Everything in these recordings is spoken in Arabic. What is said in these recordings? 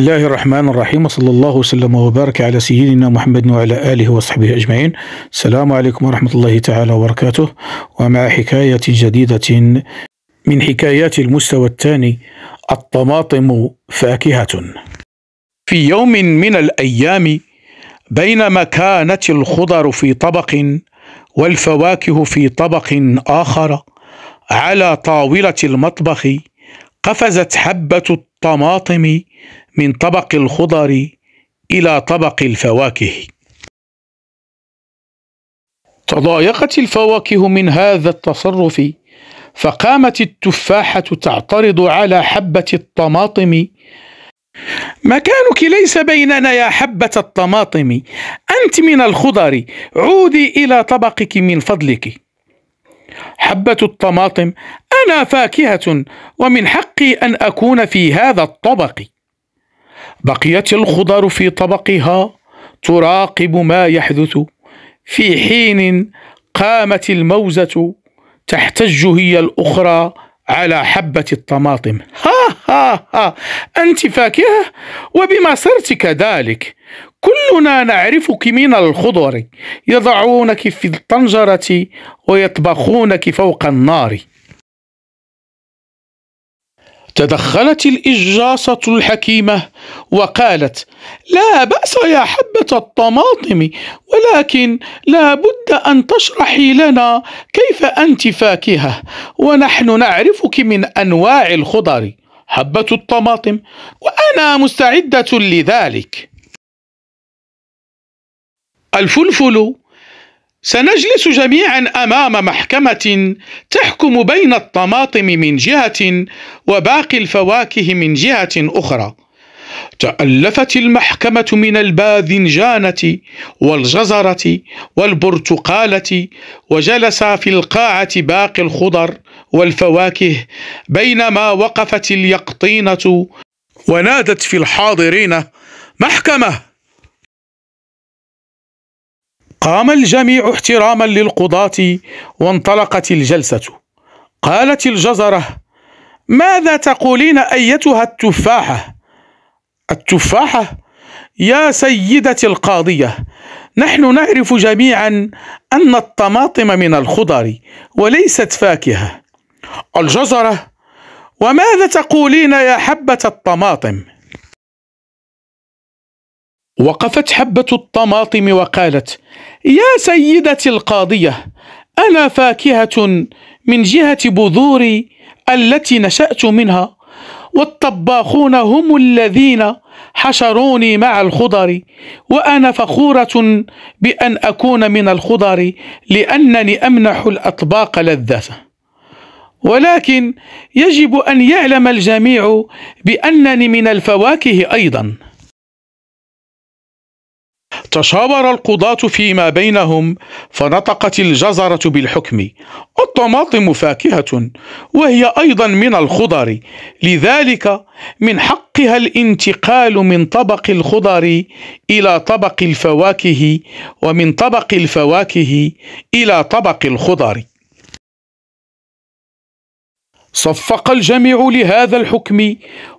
بسم الله الرحمن الرحيم وصلى الله وسلم وبارك على سيدنا محمد وعلى آله وصحبه أجمعين السلام عليكم ورحمة الله تعالى وبركاته ومع حكاية جديدة من حكايات المستوى الثاني الطماطم فاكهة في يوم من الأيام بينما كانت الخضر في طبق والفواكه في طبق آخر على طاولة المطبخ قفزت حبة الطماطم من طبق الخضر إلى طبق الفواكه تضايقت الفواكه من هذا التصرف فقامت التفاحة تعترض على حبة الطماطم مكانك ليس بيننا يا حبة الطماطم أنت من الخضر عودي إلى طبقك من فضلك حبة الطماطم أنا فاكهة ومن حقي أن أكون في هذا الطبق بقيت الخضر في طبقها تراقب ما يحدث في حين قامت الموزة تحتج هي الأخرى على حبة الطماطم ها ها ها أنت فاكهة وبما صرت كذلك كلنا نعرفك من الخضر يضعونك في الطنجرة ويطبخونك فوق النار تدخلت الإجاصة الحكيمة وقالت لا بأس يا حبة الطماطم ولكن لا بد أن تشرحي لنا كيف أنت فاكهة ونحن نعرفك من أنواع الخضر حبة الطماطم وأنا مستعدة لذلك الفلفل سنجلس جميعا امام محكمه تحكم بين الطماطم من جهه وباقي الفواكه من جهه اخرى تالفت المحكمه من الباذنجانه والجزره والبرتقاله وجلس في القاعه باقي الخضر والفواكه بينما وقفت اليقطينه ونادت في الحاضرين محكمه قام الجميع احتراما للقضاة وانطلقت الجلسة قالت الجزرة ماذا تقولين أيتها التفاحة؟ التفاحة؟ يا سيدتي القاضية نحن نعرف جميعا أن الطماطم من الخضر وليست فاكهة الجزرة وماذا تقولين يا حبة الطماطم؟ وقفت حبة الطماطم وقالت: يا سيدتي القاضية، أنا فاكهة من جهة بذوري التي نشأت منها، والطباخون هم الذين حشروني مع الخضر، وأنا فخورة بأن أكون من الخضر لأنني أمنح الأطباق لذة ولكن يجب ان يعلم الجميع بانني من الفواكه ايضا تشاور القضاة فيما بينهم فنطقت الجزرة بالحكم الطماطم فاكهة وهي أيضا من الخضر لذلك من حقها الانتقال من طبق الخضر إلى طبق الفواكه ومن طبق الفواكه إلى طبق الخضر صفق الجميع لهذا الحكم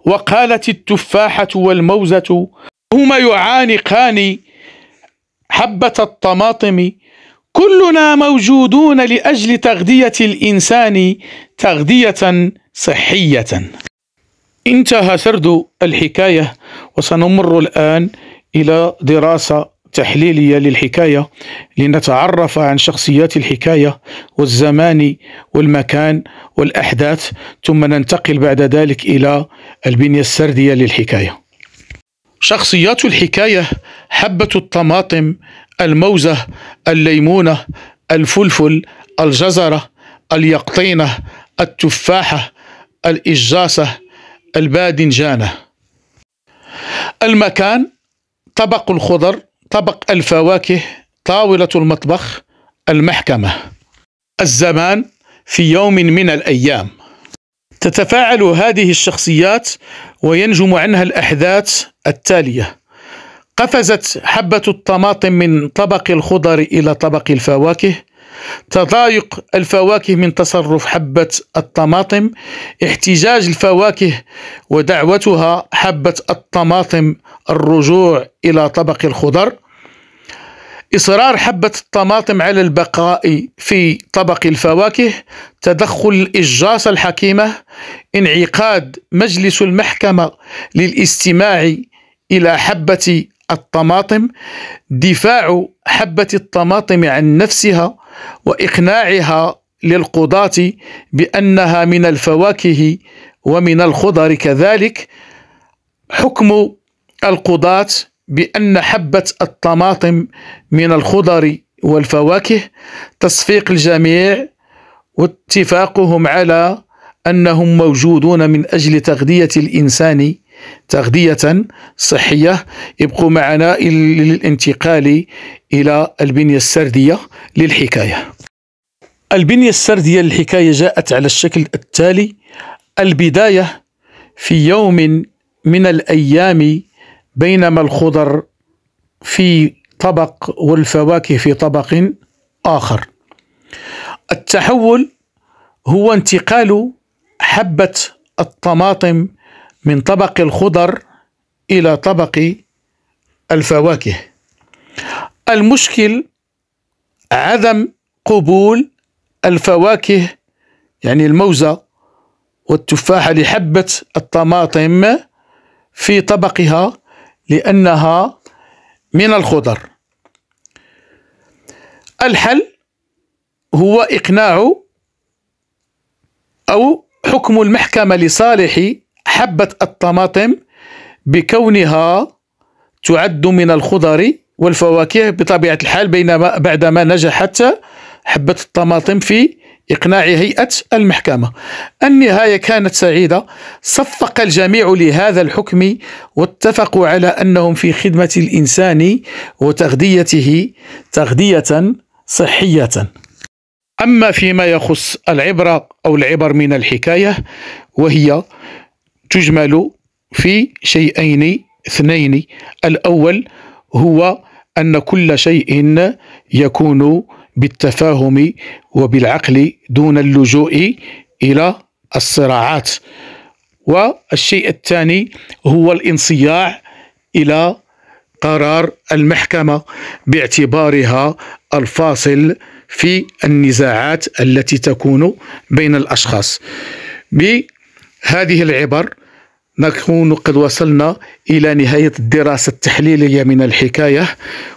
وقالت التفاحة والموزة هما يعانقان حبة الطماطم كلنا موجودون لأجل تغذية الإنسان تغذية صحية انتهى سرد الحكاية وسنمر الآن إلى دراسة تحليلية للحكاية لنتعرف عن شخصيات الحكاية والزمان والمكان والأحداث ثم ننتقل بعد ذلك إلى البنية السردية للحكاية شخصيات الحكاية حبة الطماطم الموزة الليمونة الفلفل الجزرة اليقطينة التفاحة الإجاصة الباذنجانة المكان طبق الخضر طبق الفواكه طاولة المطبخ المحكمة الزمان في يوم من الأيام تتفاعل هذه الشخصيات وينجم عنها الأحداث التالية قفزت حبة الطماطم من طبق الخضر إلى طبق الفواكه تضايق الفواكه من تصرف حبة الطماطم احتجاج الفواكه ودعوتها حبة الطماطم الرجوع إلى طبق الخضر إصرار حبة الطماطم على البقاء في طبق الفواكه تدخل الإجاصة الحكيمة انعقاد مجلس المحكمة للاستماع إلى حبة الطماطم دفاع حبة الطماطم عن نفسها وإقناعها للقضاة بأنها من الفواكه ومن الخضر كذلك حكم القضاة بأن حبة الطماطم من الخضر والفواكه تصفيق الجميع واتفاقهم على أنهم موجودون من أجل تغذية الإنسان تغذية صحية يبقوا معنا للانتقال إلى البنية السردية للحكاية البنية السردية للحكاية جاءت على الشكل التالي البداية في يوم من الأيام بينما الخضر في طبق والفواكه في طبق اخر التحول هو انتقال حبه الطماطم من طبق الخضر الى طبق الفواكه المشكل عدم قبول الفواكه يعني الموزه والتفاحه لحبه الطماطم في طبقها لأنها من الخضر الحل هو إقناع أو حكم المحكمة لصالح حبة الطماطم بكونها تعد من الخضر والفواكه بطبيعة الحال بينما بعدما نجحت حبة الطماطم في إقناع هيئة المحكمة النهاية كانت سعيدة صفق الجميع لهذا الحكم واتفقوا على أنهم في خدمة الإنسان وتغذيته تغذية صحية أما فيما يخص العبرة أو العبر من الحكاية وهي تجمل في شيئين اثنين الأول هو أن كل شيء يكون بالتفاهم وبالعقل دون اللجوء الى الصراعات والشيء الثاني هو الانصياع الى قرار المحكمه باعتبارها الفاصل في النزاعات التي تكون بين الاشخاص بهذه العبر نكون قد وصلنا إلى نهاية الدراسة التحليلية من الحكاية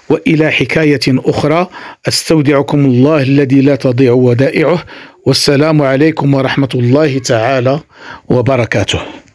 وإلى حكاية أخرى أستودعكم الله الذي لا تضيع ودائعه والسلام عليكم ورحمة الله تعالى وبركاته